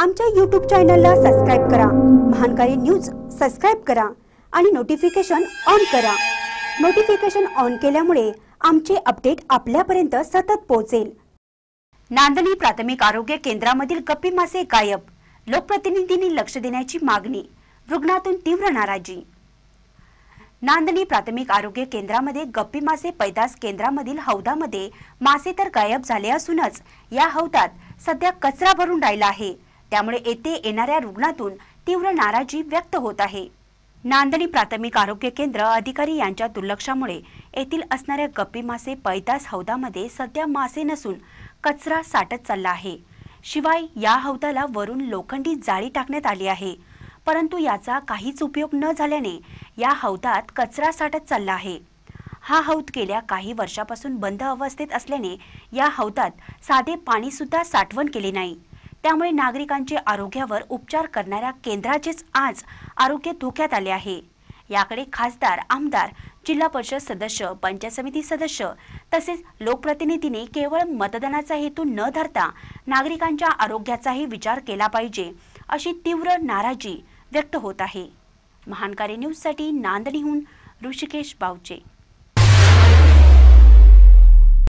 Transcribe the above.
आमच्या यूट्यूब चॅनलला सबस्क्राईब करा महानकारी न्यूज सबस्क्राईब करा आणि नोटिफिकेशन ऑन करा नोटिफिकेशन ऑन केल्यामुळे आमचे अपडेट आपल्यापर्यंत सतत पोहोचेल नांदणी प्राथमिक आरोग्य केंद्रामधील गप्पी मासे गायब लोकप्रतिनिधींनी लक्ष देण्याची मागणी रुग्णातून तीव्र नाराजी नांदणी प्राथमिक आरोग्य केंद्रामध्ये गप्पी मासे पैदास केंद्रामधील हौदामध्ये मासे तर गायब झाले असूनच या हौदात सध्या कचरा भरून राहिला आहे त्यामुळे येथे येणाऱ्या रुग्णातून तीव्र नाराजी व्यक्त होत आहे नांदणी प्राथमिक आरोग्य केंद्र अधिकारी यांच्या दुर्लक्षामुळे येथील असणाऱ्या गप्पी मासे पैदास हौदामध्ये सध्या मासे नसून कचरा साठत चालला आहे शिवाय या हौदाला वरून लोखंडी जाळी टाकण्यात आली आहे परंतु याचा काहीच उपयोग न झाल्याने या हौदात कचरा साठत चालला आहे हा हौद गेल्या काही वर्षापासून बंद अवस्थेत असल्याने या हौदात साधे पाणीसुद्धा साठवण केले नाही त्यामुळे नागरिकांचे आरोग्यावर उपचार करणाऱ्या केंद्राचेच आज आरोग्य धोक्यात आले आहे याकडे खासदार आमदार जिल्हा परिषद सदस्य पंचायत समिती सदस्य तसेच लोकप्रतिनिधीने केवळ मतदानाचा हेतू न धरता नागरिकांच्या आरोग्याचाही विचार केला पाहिजे अशी तीव्र नाराजी व्यक्त होत आहे महानकारी न्यूजसाठी नांदणीहून ऋषिकेश बावचे